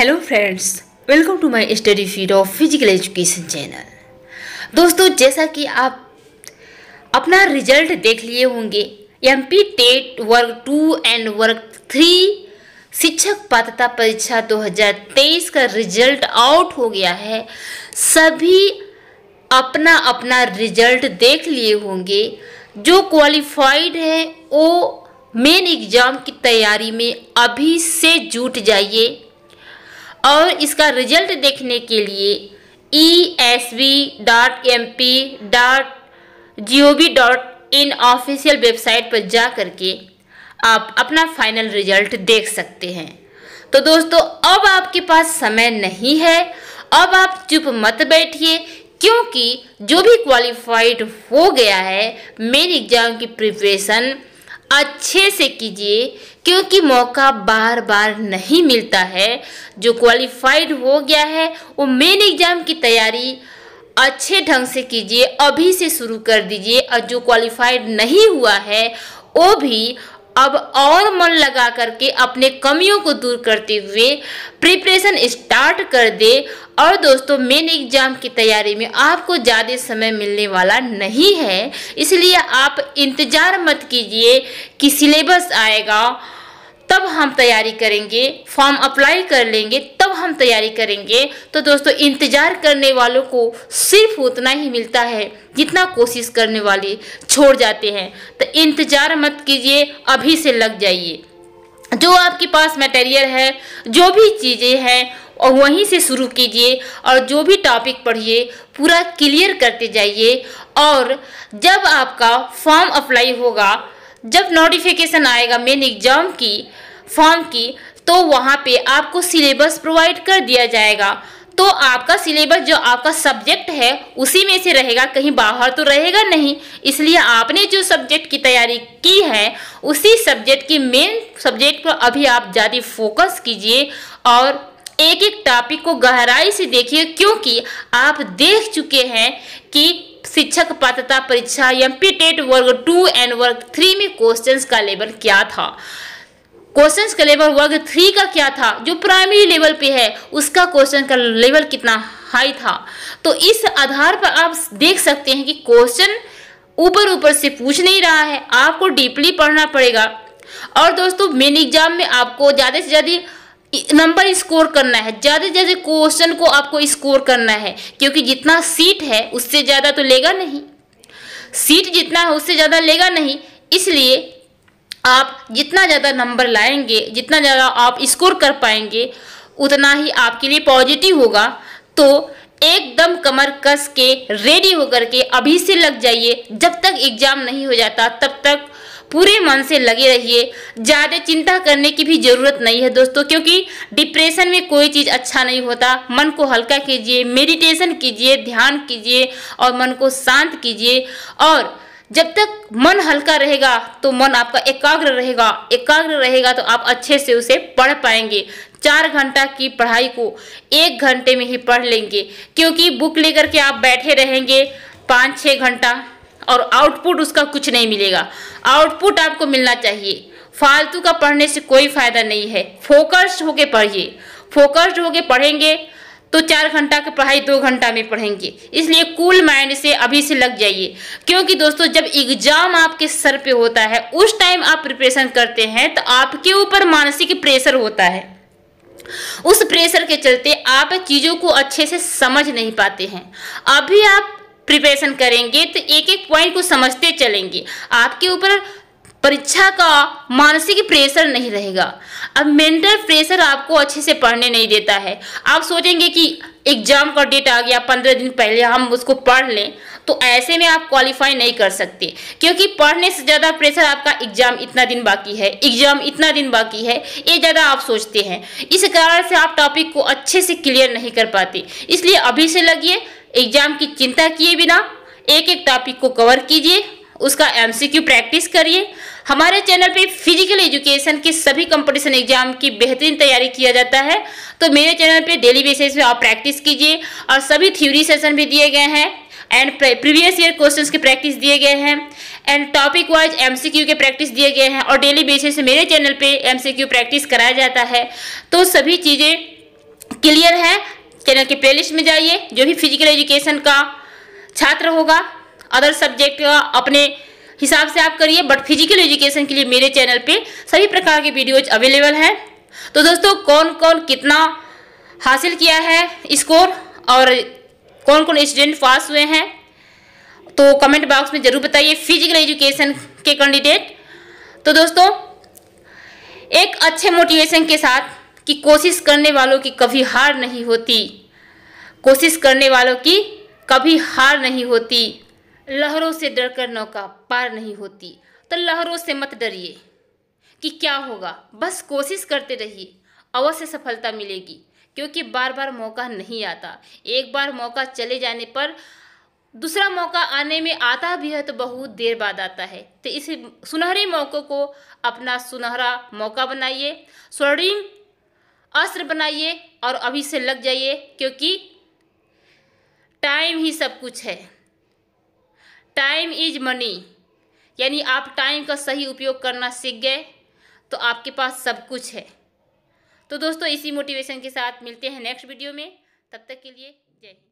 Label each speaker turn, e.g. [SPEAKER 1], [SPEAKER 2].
[SPEAKER 1] hello friends welcome to my study feed of physical education channel दोस्तों जैसा कि आप अपना रिजल्ट देख लिए होंगे एम पी टेट वर्ग टू एंड वर्ग थ्री शिक्षक पात्रता परीक्षा 2023 का रिजल्ट आउट हो गया है सभी अपना अपना रिजल्ट देख लिए होंगे जो क्वालिफाइड है वो मेन एग्ज़ाम की तैयारी में अभी से जुट जाइए और इसका रिजल्ट देखने के लिए E S B dot M P dot G O V dot in official website पर जा करके आप अपना फाइनल रिजल्ट देख सकते हैं तो दोस्तों अब आपके पास समय नहीं है अब आप चुप मत बैठिए क्योंकि जो भी क्वालिफाइड हो गया है मेन एग्ज़ाम की प्रिपरेशन अच्छे से कीजिए क्योंकि मौका बार बार नहीं मिलता है जो क्वालिफाइड हो गया है वो मेन एग्ज़ाम की तैयारी अच्छे ढंग से कीजिए अभी से शुरू कर दीजिए और जो क्वालिफाइड नहीं हुआ है वो भी अब और मन लगा करके अपने कमियों को दूर करते हुए प्रिपरेशन स्टार्ट कर दे और दोस्तों मेन एग्जाम की तैयारी में आपको ज़्यादा समय मिलने वाला नहीं है इसलिए आप इंतज़ार मत कीजिए कि सिलेबस आएगा तब हम तैयारी करेंगे फॉर्म अप्लाई कर लेंगे तब हम तैयारी करेंगे तो दोस्तों इंतज़ार करने वालों को सिर्फ उतना ही मिलता है जितना कोशिश करने वाले छोड़ जाते हैं तो इंतज़ार मत कीजिए अभी से लग जाइए जो आपके पास मटेरियल है जो भी चीज़ें हैं और वहीं से शुरू कीजिए और जो भी टॉपिक पढ़िए पूरा क्लियर करते जाइए और जब आपका फॉर्म अप्लाई होगा जब नोटिफिकेशन आएगा मेन एग्जाम की फॉर्म की तो वहाँ पे आपको सिलेबस प्रोवाइड कर दिया जाएगा तो आपका सिलेबस जो आपका सब्जेक्ट है उसी में से रहेगा कहीं बाहर तो रहेगा नहीं इसलिए आपने जो सब्जेक्ट की तैयारी की है उसी सब्जेक्ट की मेन सब्जेक्ट पर अभी आप ज़्यादा फोकस कीजिए और एक एक टॉपिक को गहराई से देखिए क्योंकि आप देख चुके हैं कि शिक्षक पात्रता परीक्षा एमपी टेट e वर्ग टू एंड वर्ग थ्री में क्वेश्चंस का लेवल क्या था क्वेश्चंस का लेवल वर्ग थ्री का क्या था जो प्राइमरी लेवल पे है उसका क्वेश्चन का लेवल कितना हाई था तो इस आधार पर आप देख सकते हैं कि क्वेश्चन ऊपर ऊपर से पूछ नहीं रहा है आपको डीपली पढ़ना पड़ेगा और दोस्तों मेन एग्जाम में आपको ज़्यादा से ज़्यादा नंबर स्कोर करना है ज़्यादा ज़्यादा क्वेश्चन को आपको स्कोर करना है क्योंकि जितना सीट है उससे ज़्यादा तो लेगा नहीं सीट जितना है उससे ज़्यादा लेगा नहीं इसलिए आप जितना ज़्यादा नंबर लाएंगे जितना ज़्यादा आप स्कोर कर पाएंगे उतना ही आपके लिए पॉजिटिव होगा तो एकदम कमर कस के रेडी होकर के अभी से लग जाइए जब तक एग्ज़ाम नहीं हो जाता तब तक पूरे मन से लगे रहिए ज़्यादा चिंता करने की भी ज़रूरत नहीं है दोस्तों क्योंकि डिप्रेशन में कोई चीज़ अच्छा नहीं होता मन को हल्का कीजिए मेडिटेशन कीजिए ध्यान कीजिए और मन को शांत कीजिए और जब तक मन हल्का रहेगा तो मन आपका एकाग्र रहेगा एकाग्र रहेगा तो आप अच्छे से उसे पढ़ पाएंगे चार घंटा की पढ़ाई को एक घंटे में ही पढ़ लेंगे क्योंकि बुक लेकर के आप बैठे रहेंगे पाँच छः घंटा और आउटपुट उसका कुछ नहीं मिलेगा आउटपुट आपको मिलना चाहिए फालतू का पढ़ने से कोई फ़ायदा नहीं है फोकस्ड होके पढ़िए फोकस्ड होके पढ़ेंगे तो चार घंटा की पढ़ाई दो घंटा में पढ़ेंगे इसलिए कूल माइंड से अभी से लग जाइए क्योंकि दोस्तों जब एग्जाम आपके सर पे होता है उस टाइम आप प्रिपरेशन करते हैं तो आपके ऊपर मानसिक प्रेशर होता है उस प्रेशर के चलते आप चीज़ों को अच्छे से समझ नहीं पाते हैं अभी आप प्रिपरेशन करेंगे तो एक एक पॉइंट को समझते चलेंगे आपके ऊपर परीक्षा का मानसिक प्रेशर नहीं रहेगा अब मेंटल प्रेशर आपको अच्छे से पढ़ने नहीं देता है आप सोचेंगे कि एग्जाम का डेट आ गया पंद्रह दिन पहले हम उसको पढ़ लें तो ऐसे में आप क्वालिफाई नहीं कर सकते क्योंकि पढ़ने से ज़्यादा प्रेशर आपका एग्जाम इतना दिन बाकी है एग्जाम इतना दिन बाकी है ये ज़्यादा आप सोचते हैं इस कारण से आप टॉपिक को अच्छे से क्लियर नहीं कर पाते इसलिए अभी से लगिए एग्जाम की चिंता किए बिना एक एक टॉपिक को कवर कीजिए उसका एमसीक्यू प्रैक्टिस करिए हमारे चैनल पे फिजिकल एजुकेशन के सभी कंपटीशन एग्जाम की बेहतरीन तैयारी किया जाता है तो मेरे चैनल पे डेली बेसिस पे आप प्रैक्टिस कीजिए और सभी थ्योरी सेशन भी दिए गए हैं एंड प्रीवियस ईयर क्वेश्चंस के प्रैक्टिस दिए गए हैं एंड टॉपिक वाइज एमसीक्यू के प्रैक्टिस दिए गए हैं और डेली बेसिस मेरे चैनल पर एम प्रैक्टिस कराया जाता है तो सभी चीज़ें क्लियर हैं चैनल के प्लेलिस्ट में जाइए जो भी फिजिकल एजुकेशन का छात्र होगा अदर सब्जेक्ट का अपने हिसाब से आप करिए बट फिजिकल एजुकेशन के लिए मेरे चैनल पे सभी प्रकार के वीडियोज अवेलेबल हैं तो दोस्तों कौन कौन कितना हासिल किया है स्कोर और कौन कौन स्टूडेंट पास हुए हैं तो कमेंट बॉक्स में ज़रूर बताइए फिजिकल एजुकेशन के कैंडिडेट तो दोस्तों एक अच्छे मोटिवेशन के साथ कि कोशिश करने वालों की कभी हार नहीं होती कोशिश करने वालों की कभी हार नहीं होती लहरों से डरकर नौका पार नहीं होती तो लहरों से मत डरिए कि क्या होगा बस कोशिश करते रहिए अवश्य सफलता मिलेगी क्योंकि बार बार मौका नहीं आता एक बार मौका चले जाने पर दूसरा मौका आने में आता भी है तो बहुत देर बाद आता है तो इस सुनहरे मौक़ों को अपना सुनहरा मौका बनाइए स्वर्णिम अस्त्र बनाइए और अभी से लग जाइए क्योंकि टाइम ही सब कुछ है टाइम इज मनी यानी आप टाइम का सही उपयोग करना सीख गए तो आपके पास सब कुछ है तो दोस्तों इसी मोटिवेशन के साथ मिलते हैं नेक्स्ट वीडियो में तब तक के लिए जय हिंद